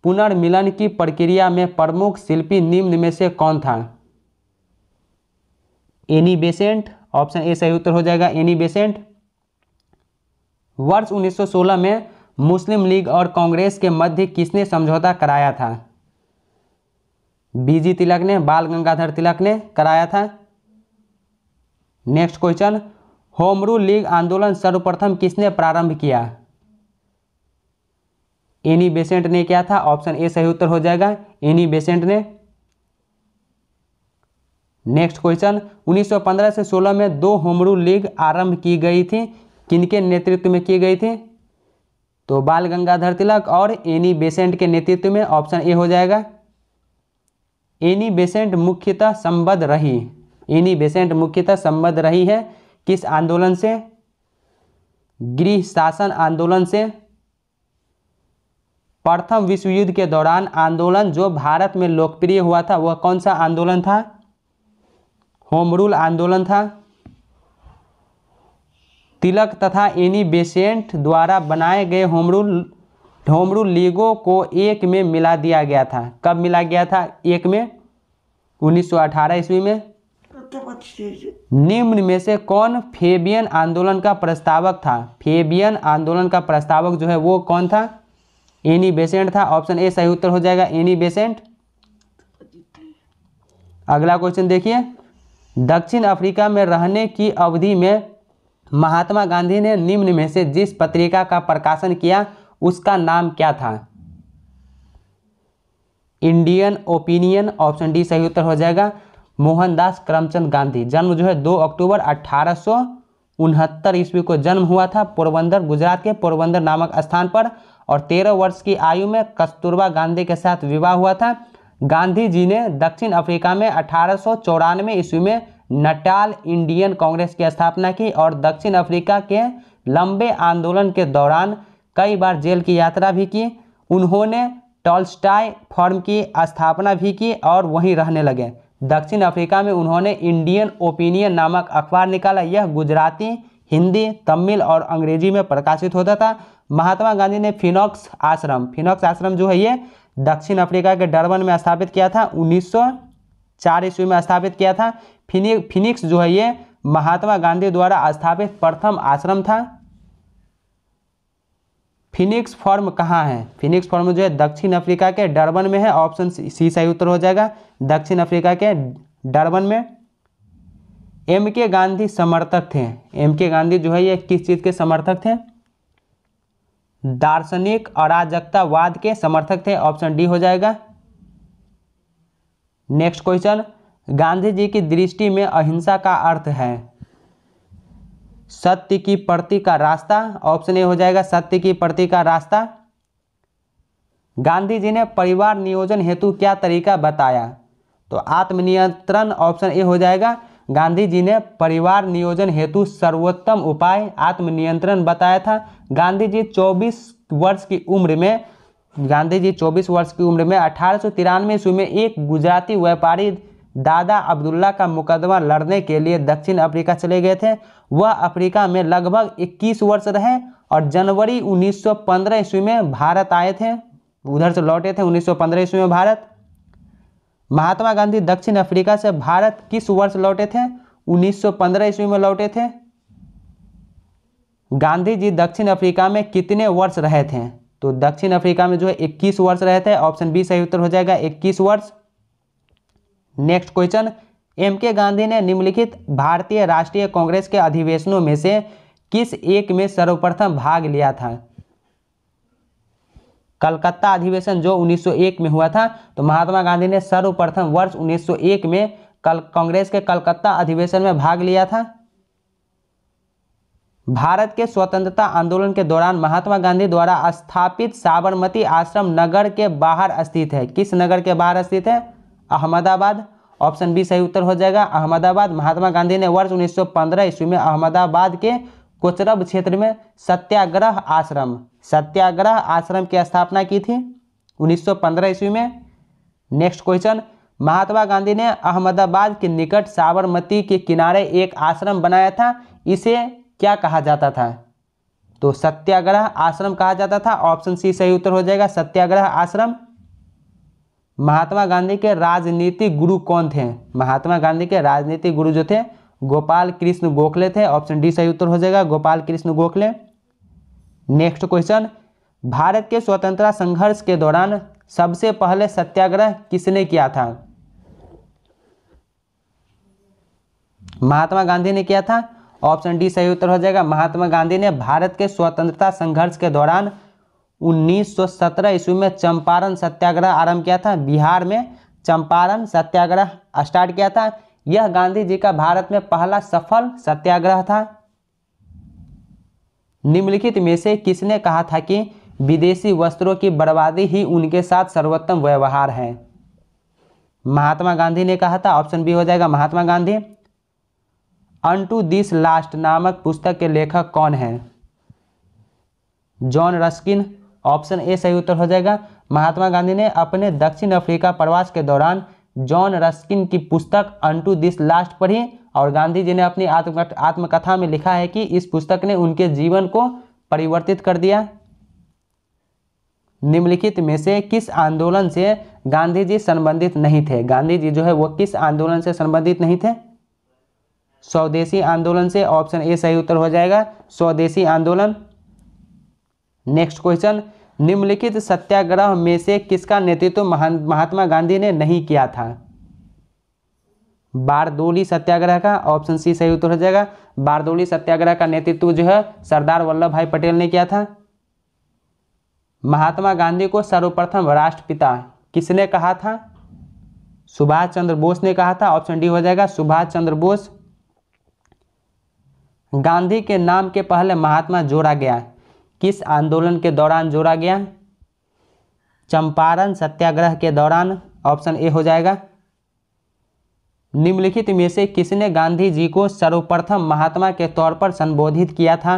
पुनर्मिलन की प्रक्रिया में प्रमुख शिल्पी निम्न में से कौन था एनी बेसेंट ऑप्शन ए सही उत्तर हो जाएगा एनी बेसेंट वर्ष 1916 में मुस्लिम लीग और कांग्रेस के मध्य किसने समझौता कराया था बीजी तिलक ने बाल गंगाधर तिलक ने कराया था नेक्स्ट क्वेश्चन होमरू लीग आंदोलन सर्वप्रथम किसने प्रारंभ किया एनी बेसेंट ने क्या था ऑप्शन ए सही उत्तर हो जाएगा एनी बेसेंट ने नेक्स्ट क्वेश्चन 1915 से 16 में दो होमरू लीग आरंभ की गई थी किनके नेतृत्व में की गई थी तो बाल गंगाधर तिलक और एनी बेसेंट के नेतृत्व में ऑप्शन ए हो जाएगा एनी बेसेंट मुख्यतः संबद्ध रही एनी बेसेंट मुख्यतः संबद्ध रही है किस आंदोलन से गृह शासन आंदोलन से प्रथम विश्व युद्ध के दौरान आंदोलन जो भारत में लोकप्रिय हुआ था वह कौन सा आंदोलन था होम रूल आंदोलन था तिलक तथा एनी बेसेंट द्वारा बनाए गए होम रूल होम रूल को एक में मिला दिया गया था कब मिला गया था एक में 1918 ईस्वी में निम्न में से कौन फेबियन आंदोलन का प्रस्तावक था फेबियन आंदोलन का प्रस्तावक जो है वो कौन था एनी बेसेंट था ऑप्शन ए सही उत्तर हो जाएगा एनी बेसेंट अगला क्वेश्चन देखिए दक्षिण अफ्रीका में रहने की अवधि में महात्मा गांधी ने निम्न में से जिस पत्रिका का प्रकाशन किया उसका नाम क्या था इंडियन ओपिनियन ऑप्शन डी सही उत्तर हो जाएगा मोहनदास करमचंद गांधी जन्म जो है 2 अक्टूबर अठारह ईस्वी को जन्म हुआ था पोरबंदर गुजरात के पोरबंदर नामक स्थान पर और 13 वर्ष की आयु में कस्तूरबा गांधी के साथ विवाह हुआ था गांधी जी ने दक्षिण अफ्रीका में अठारह ईस्वी में नटाल इंडियन कांग्रेस की स्थापना की और दक्षिण अफ्रीका के लंबे आंदोलन के दौरान कई बार जेल की यात्रा भी की उन्होंने टॉलस्टाय फॉर्म की स्थापना भी की और वहीं रहने लगे दक्षिण अफ्रीका में उन्होंने इंडियन ओपिनियन नामक अखबार निकाला यह गुजराती हिंदी तमिल और अंग्रेजी में प्रकाशित होता था महात्मा गांधी ने फिनॉक्स आश्रम फिनॉक्स आश्रम जो है ये दक्षिण अफ्रीका के डरबन में स्थापित किया था उन्नीस चार ईस्वी में स्थापित किया था फिनि फिनिक्स जो है ये महात्मा गांधी द्वारा स्थापित प्रथम आश्रम था फिनिक्स फॉर्म कहाँ है फिनिक्स फॉर्म जो है दक्षिण अफ्रीका के डरबन में है ऑप्शन सी सही उत्तर हो जाएगा दक्षिण अफ्रीका के डरबन में एम के गांधी समर्थक थे एम के गांधी जो है ये किस चीज़ के समर्थक थे दार्शनिक अराजकतावाद के समर्थक थे ऑप्शन डी हो जाएगा नेक्स्ट क्वेश्चन गांधी जी की दृष्टि में अहिंसा का अर्थ है सत्य की प्रति का रास्ता ऑप्शन ए हो जाएगा सत्य की प्रति का रास्ता गांधी जी ने परिवार नियोजन हेतु क्या तरीका बताया तो आत्मनियंत्रण ऑप्शन ए हो जाएगा गांधी जी ने परिवार नियोजन हेतु सर्वोत्तम उपाय आत्मनियंत्रण बताया था गांधी जी 24 वर्ष की उम्र में गांधी जी 24 वर्ष की उम्र में अठारह ईस्वी में एक गुजराती व्यापारी दादा अब्दुल्ला का मुकदमा लड़ने के लिए दक्षिण अफ्रीका चले गए थे वह अफ्रीका में लगभग 21 वर्ष रहे और जनवरी 1915 ईस्वी में भारत आए थे उधर से लौटे थे 1915 ईस्वी में भारत महात्मा गांधी दक्षिण अफ्रीका से भारत किस वर्ष लौटे थे 1915 ईस्वी में लौटे थे गांधी जी दक्षिण अफ्रीका में कितने वर्ष रहे थे तो दक्षिण अफ्रीका में जो है इक्कीस वर्ष रहे थे ऑप्शन बी सही उत्तर हो जाएगा इक्कीस वर्ष नेक्स्ट क्वेश्चन एम के गांधी ने निम्नलिखित भारतीय राष्ट्रीय कांग्रेस के अधिवेशनों में से किस एक में सर्वप्रथम भाग लिया था कलकत्ता अधिवेशन जो 1901 में हुआ था तो महात्मा गांधी ने सर्वप्रथम वर्ष 1901 में कल कांग्रेस के कलकत्ता अधिवेशन में भाग लिया था भारत के स्वतंत्रता आंदोलन के दौरान महात्मा गांधी द्वारा स्थापित साबरमती आश्रम नगर के बाहर स्थित है किस नगर के बाहर स्थित है अहमदाबाद ऑप्शन बी सही उत्तर हो जाएगा अहमदाबाद महात्मा गांधी ने वर्ष 1915 ईस्वी में अहमदाबाद के कुचरब क्षेत्र में सत्याग्रह आश्रम सत्याग्रह आश्रम की स्थापना की थी 1915 ईस्वी में नेक्स्ट क्वेश्चन महात्मा गांधी ने अहमदाबाद के निकट साबरमती के किनारे एक आश्रम बनाया था इसे क्या कहा जाता था तो सत्याग्रह आश्रम कहा जाता था ऑप्शन सी सही उत्तर हो जाएगा सत्याग्रह आश्रम महात्मा गांधी के राजनीति गुरु कौन थे महात्मा गांधी के राजनीति गुरु जो थे गोपाल कृष्ण गोखले थे ऑप्शन डी सही उत्तर हो जाएगा गोपाल कृष्ण गोखले नेक्स्ट क्वेश्चन भारत के स्वतंत्रता संघर्ष के दौरान सबसे पहले सत्याग्रह किसने किया था महात्मा गांधी ने किया था ऑप्शन डी सही उत्तर हो जाएगा महात्मा गांधी ने भारत के स्वतंत्रता संघर्ष के दौरान 1917 ईस्वी में चंपारण सत्याग्रह आरंभ किया था बिहार में चंपारण सत्याग्रह स्टार्ट किया था यह गांधी जी का भारत में पहला सफल सत्याग्रह था निम्नलिखित में से किसने कहा था कि विदेशी वस्त्रों की बर्बादी ही उनके साथ सर्वोत्तम व्यवहार है महात्मा गांधी ने कहा था ऑप्शन बी हो जाएगा Mahatma Gandhi unto this last नामक पुस्तक के लेखक कौन है जॉन रस्किन ऑप्शन ए सही उत्तर हो जाएगा महात्मा गांधी ने अपने दक्षिण अफ्रीका प्रवास के दौरान जॉन रस्किन की पुस्तक अंटू दिस लास्ट पढ़ी और गांधी जी ने अपनी आत्मकथा में लिखा है कि इस पुस्तक ने उनके जीवन को परिवर्तित कर दिया निम्नलिखित में से किस आंदोलन से गांधी जी संबंधित नहीं थे गांधी जी जो है वो किस आंदोलन से संबंधित नहीं थे स्वदेशी आंदोलन से ऑप्शन ए सही उत्तर हो जाएगा स्वदेशी आंदोलन नेक्स्ट क्वेश्चन निम्नलिखित सत्याग्रह में से किसका नेतृत्व महात्मा गांधी ने नहीं किया था बारदोली सत्याग्रह का ऑप्शन सी सही उत्तर हो जाएगा बारदोली सत्याग्रह का नेतृत्व जो है सरदार वल्लभ भाई पटेल ने किया था महात्मा गांधी को सर्वप्रथम राष्ट्रपिता किसने कहा था सुभाष चंद्र बोस ने कहा था ऑप्शन डी हो जाएगा सुभाष चंद्र बोस गांधी के नाम के पहले महात्मा जोड़ा गया किस आंदोलन के दौरान जोड़ा गया चंपारण सत्याग्रह के दौरान ऑप्शन ए हो जाएगा निम्नलिखित में से किसने गांधी जी को सर्वप्रथम महात्मा के तौर पर संबोधित किया था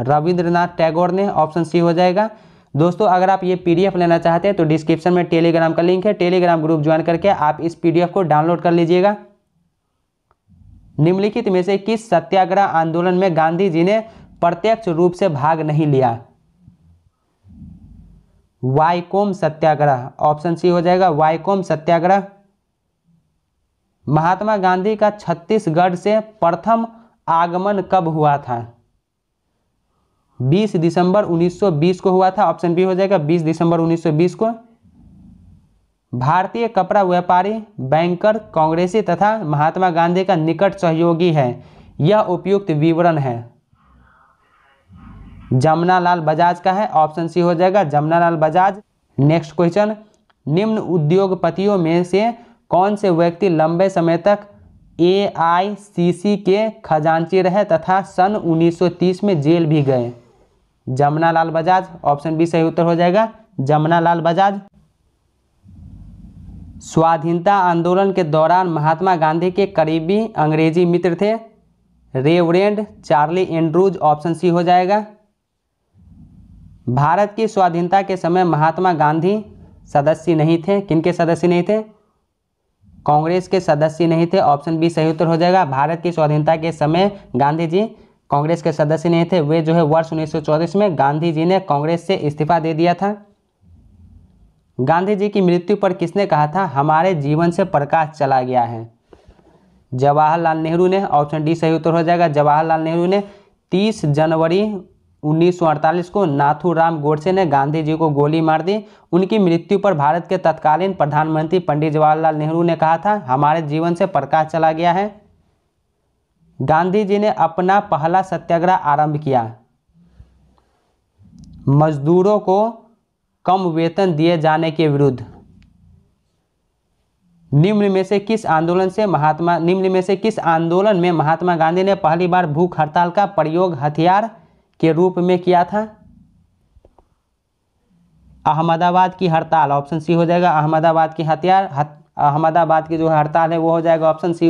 रविंद्रनाथ टैगोर ने ऑप्शन सी हो जाएगा दोस्तों अगर आप ये पीडीएफ लेना चाहते हैं तो डिस्क्रिप्शन में टेलीग्राम का लिंक है टेलीग्राम ग्रुप ज्वाइन करके आप इस पीडीएफ को डाउनलोड कर लीजिएगा निम्नलिखित में से किस सत्याग्रह आंदोलन में गांधी जी ने प्रत्यक्ष रूप से भाग नहीं लिया वाइकोम सत्याग्रह ऑप्शन सी हो जाएगा वाइकोम सत्याग्रह महात्मा गांधी का छत्तीसगढ़ से प्रथम आगमन कब हुआ था 20 दिसंबर 1920 को हुआ था ऑप्शन बी हो जाएगा 20 दिसंबर 1920 को भारतीय कपड़ा व्यापारी बैंकर कांग्रेसी तथा महात्मा गांधी का निकट सहयोगी है यह उपयुक्त विवरण है जमुना लाल बजाज का है ऑप्शन सी हो जाएगा जमुना लाल बजाज नेक्स्ट क्वेश्चन निम्न उद्योगपतियों में से कौन से व्यक्ति लंबे समय तक सी के खजांची रहे तथा सन तीस में जेल भी गए जमुना लाल बजाज ऑप्शन बी सही उत्तर हो जाएगा जमुना लाल बजाज स्वाधीनता आंदोलन के दौरान महात्मा गांधी के करीबी अंग्रेजी मित्र थे reverend Charlie Andrews option C हो जाएगा भारत की स्वाधीनता के समय महात्मा गांधी सदस्य नहीं थे किनके सदस्य नहीं थे कांग्रेस के सदस्य नहीं थे ऑप्शन बी सही उत्तर हो जाएगा भारत की स्वाधीनता के समय गांधी जी कांग्रेस के सदस्य नहीं थे वे जो है वर्ष उन्नीस में गांधी जी ने कांग्रेस से इस्तीफा दे दिया था गांधी जी की मृत्यु पर किसने कहा था हमारे जीवन से प्रकाश चला गया है जवाहरलाल नेहरू ने ऑप्शन डी सही उत्तर हो जाएगा जवाहरलाल नेहरू ने 30 जनवरी 1948 को नाथुराम गोडसे ने गांधी जी को गोली मार दी उनकी मृत्यु पर भारत के तत्कालीन प्रधानमंत्री पंडित जवाहरलाल नेहरू ने कहा था हमारे जीवन से प्रकाश चला गया है गांधी जी ने अपना पहला सत्याग्रह आरंभ किया मजदूरों को कम वेतन दिए जाने के विरुद्ध निम्न में से किस आंदोलन से महात्मा निम्न में से किस आंदोलन में महात्मा गांधी ने पहली बार भूख हड़ताल का प्रयोग हथियार के रूप में किया था अहमदाबाद की हड़ताल ऑप्शन सी हो जाएगा अहमदाबाद की हथियार अहमदाबाद की जो हड़ताल है वो हो जाएगा ऑप्शन सी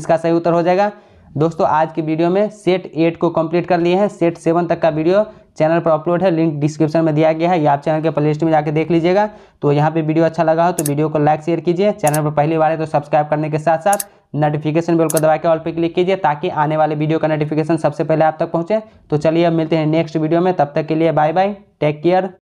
इसका सही उत्तर हो जाएगा दोस्तों आज की वीडियो में सेट एट को कंप्लीट कर लिए हैं सेट सेवन तक का वीडियो चैनल पर अपलोड है लिंक डिस्क्रिप्शन में दिया गया है या आप चैनल के प्लेलिस्ट में जाकर देख लीजिएगा तो यहाँ पे वीडियो अच्छा लगा हो तो वीडियो को लाइक शेयर कीजिए चैनल पर पहली बार है तो सब्सक्राइब करने के साथ साथ नोटिफिकेशन बेल को दबा के ऑल पे क्लिक कीजिए ताकि आने वाले वीडियो का नोटिफिकेशन सबसे पहले आप तक पहुँचे तो चलिए अब मिलते हैं नेक्स्ट वीडियो में तब तक के लिए बाय बाय टेक केयर